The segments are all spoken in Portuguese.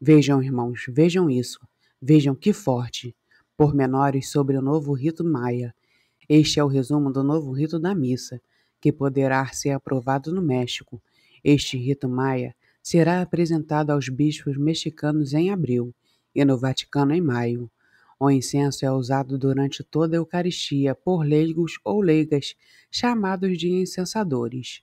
Vejam, irmãos, vejam isso. Vejam que forte. Pormenores sobre o novo rito maia. Este é o resumo do novo rito da missa, que poderá ser aprovado no México. Este rito maia será apresentado aos bispos mexicanos em abril e no Vaticano em maio. O incenso é usado durante toda a Eucaristia por leigos ou leigas, chamados de incensadores.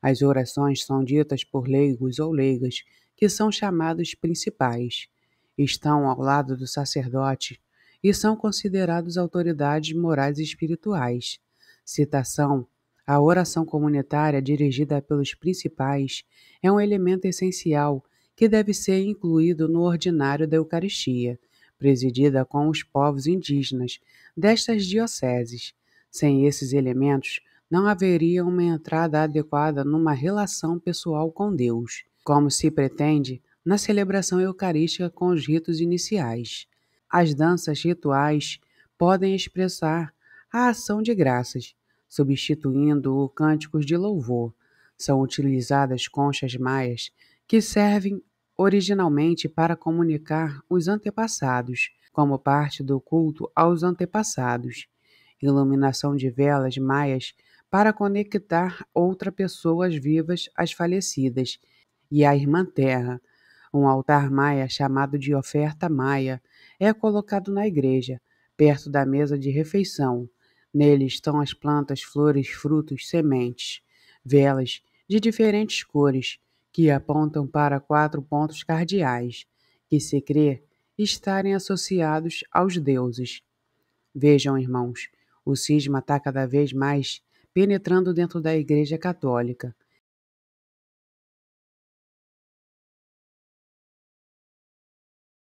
As orações são ditas por leigos ou leigas que são chamados principais, estão ao lado do sacerdote e são considerados autoridades morais e espirituais. Citação: A oração comunitária dirigida pelos principais é um elemento essencial que deve ser incluído no ordinário da Eucaristia, presidida com os povos indígenas destas dioceses. Sem esses elementos, não haveria uma entrada adequada numa relação pessoal com Deus como se pretende na celebração eucarística com os ritos iniciais. As danças rituais podem expressar a ação de graças, substituindo cânticos de louvor. São utilizadas conchas maias que servem originalmente para comunicar os antepassados, como parte do culto aos antepassados. Iluminação de velas maias para conectar outra pessoas vivas às falecidas e a Irmã Terra. Um altar maia, chamado de oferta maia, é colocado na igreja, perto da mesa de refeição. Nele estão as plantas, flores, frutos, sementes, velas de diferentes cores, que apontam para quatro pontos cardeais, que se crê estarem associados aos deuses. Vejam, irmãos, o cisma está cada vez mais penetrando dentro da Igreja Católica.